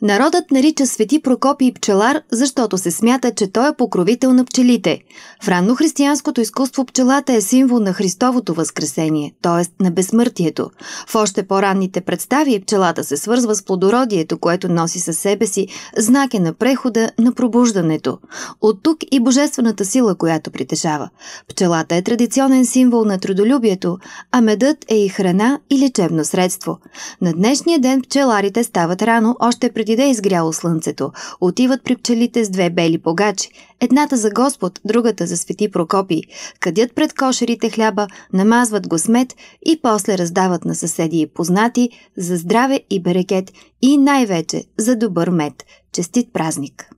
Народът нарича Свети Прокопий пчелар, защото се смята, че той е покровител на пчелите. В християнското изкуство пчелата е символ на Христовото възкресение, т.е. на безсмъртието. В още по-ранните представи пчелата се свързва с плодородието, което носи със себе си знаке на прехода на пробуждането. От тук и божествената сила, която притежава. Пчелата е традиционен символ на трудолюбието, а медът е и храна и лечебно средство. На днешния ден пчеларите стават рано още преди преди да е изгряло слънцето, отиват при пчелите с две бели погачи, едната за Господ, другата за Свети прокопи, кадят пред кошерите хляба, намазват го с мед и после раздават на съседи и познати за здраве и берекет и най-вече за добър мед. Честит празник!